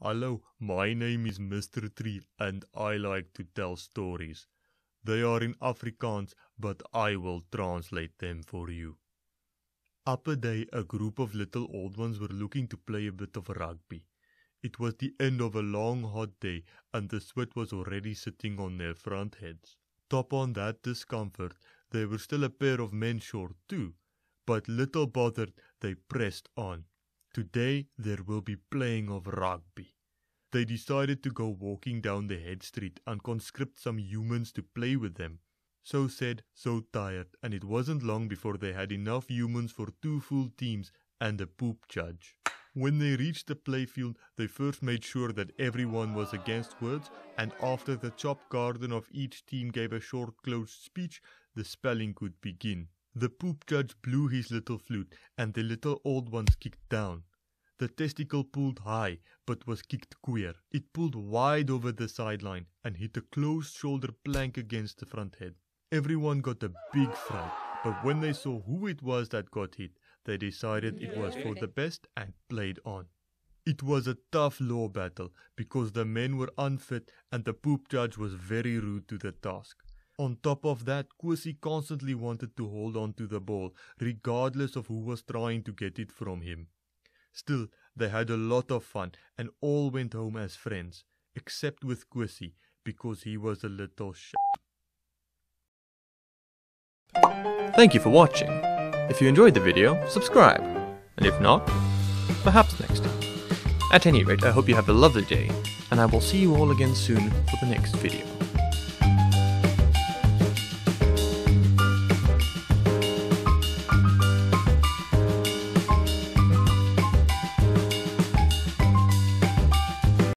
Hello, my name is Mr. Tree and I like to tell stories. They are in Afrikaans, but I will translate them for you. Up a day, a group of little old ones were looking to play a bit of rugby. It was the end of a long hot day, and the sweat was already sitting on their front heads. Top on that discomfort, they were still a pair of men short too, but little bothered, they pressed on. Today there will be playing of rugby. They decided to go walking down the head street and conscript some humans to play with them. So said, so tired, and it wasn't long before they had enough humans for two full teams and a poop judge. When they reached the playfield, they first made sure that everyone was against words, and after the chop garden of each team gave a short closed speech, the spelling could begin. The poop judge blew his little flute, and the little old ones kicked down. The testicle pulled high, but was kicked queer. It pulled wide over the sideline and hit a close shoulder plank against the front head. Everyone got a big fright, but when they saw who it was that got hit, they decided it was for the best and played on. It was a tough law battle because the men were unfit and the poop judge was very rude to the task. On top of that, Kwasi constantly wanted to hold on to the ball, regardless of who was trying to get it from him. Still, they had a lot of fun and all went home as friends, except with Quissy, because he was a little sh. Thank you for watching. If you enjoyed the video, subscribe. And if not, perhaps next time. At any rate, I hope you have a lovely day, and I will see you all again soon for the next video.